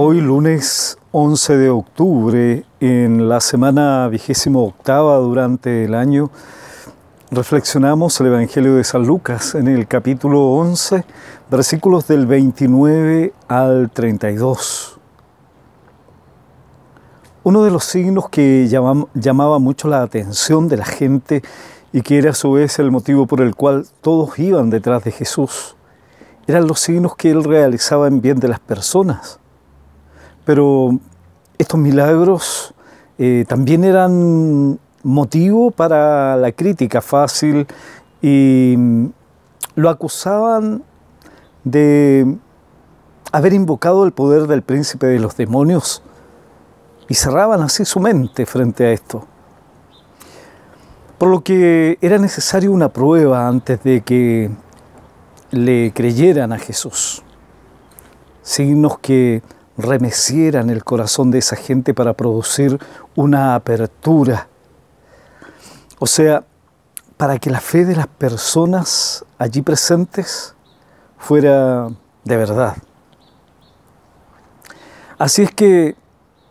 Hoy lunes 11 de octubre, en la semana vigésimo octava durante el año, reflexionamos el Evangelio de San Lucas en el capítulo 11, versículos del 29 al 32. Uno de los signos que llamaba mucho la atención de la gente y que era a su vez el motivo por el cual todos iban detrás de Jesús, eran los signos que él realizaba en bien de las personas pero estos milagros eh, también eran motivo para la crítica fácil y mm, lo acusaban de haber invocado el poder del príncipe de los demonios y cerraban así su mente frente a esto. Por lo que era necesaria una prueba antes de que le creyeran a Jesús. Signos que remecieran el corazón de esa gente para producir una apertura. O sea, para que la fe de las personas allí presentes fuera de verdad. Así es que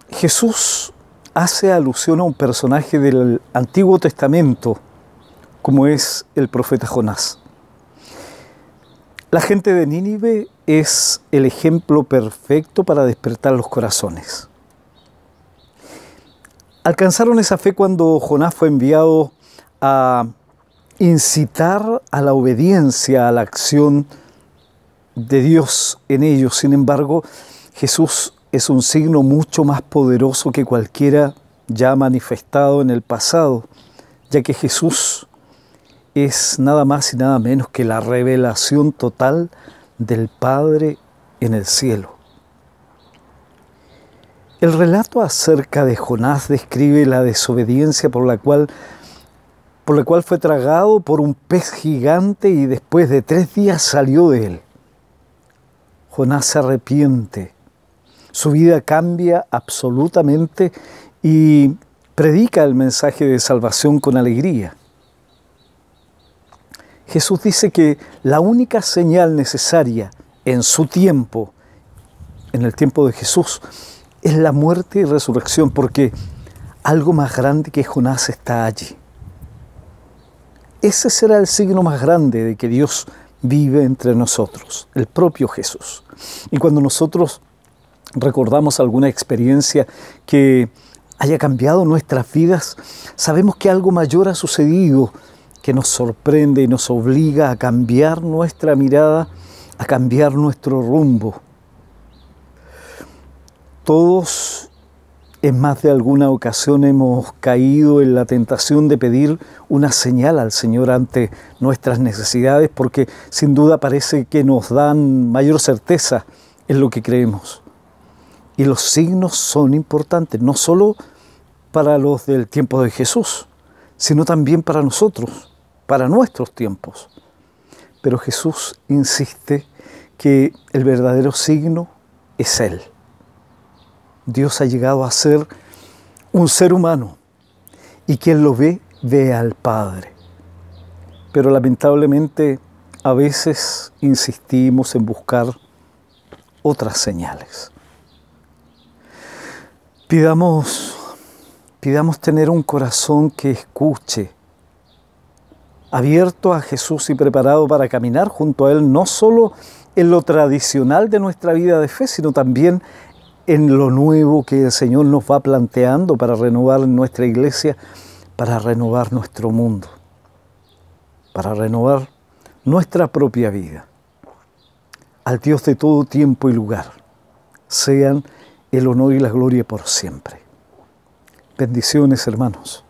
Jesús hace alusión a un personaje del Antiguo Testamento, como es el profeta Jonás. La gente de Nínive es el ejemplo perfecto para despertar los corazones. Alcanzaron esa fe cuando Jonás fue enviado a incitar a la obediencia, a la acción de Dios en ellos. Sin embargo, Jesús es un signo mucho más poderoso que cualquiera ya manifestado en el pasado, ya que Jesús es nada más y nada menos que la revelación total del Padre en el cielo. El relato acerca de Jonás describe la desobediencia por la cual por la cual fue tragado por un pez gigante y después de tres días salió de él. Jonás se arrepiente, su vida cambia absolutamente y predica el mensaje de salvación con alegría. Jesús dice que la única señal necesaria en su tiempo, en el tiempo de Jesús, es la muerte y resurrección, porque algo más grande que Jonás está allí. Ese será el signo más grande de que Dios vive entre nosotros, el propio Jesús. Y cuando nosotros recordamos alguna experiencia que haya cambiado nuestras vidas, sabemos que algo mayor ha sucedido que nos sorprende y nos obliga a cambiar nuestra mirada, a cambiar nuestro rumbo. Todos en más de alguna ocasión hemos caído en la tentación de pedir una señal al Señor ante nuestras necesidades porque sin duda parece que nos dan mayor certeza en lo que creemos. Y los signos son importantes, no solo para los del tiempo de Jesús, sino también para nosotros para nuestros tiempos. Pero Jesús insiste que el verdadero signo es Él. Dios ha llegado a ser un ser humano y quien lo ve ve al Padre. Pero lamentablemente a veces insistimos en buscar otras señales. Pidamos, pidamos tener un corazón que escuche, abierto a Jesús y preparado para caminar junto a Él, no solo en lo tradicional de nuestra vida de fe, sino también en lo nuevo que el Señor nos va planteando para renovar nuestra iglesia, para renovar nuestro mundo, para renovar nuestra propia vida. Al Dios de todo tiempo y lugar, sean el honor y la gloria por siempre. Bendiciones hermanos.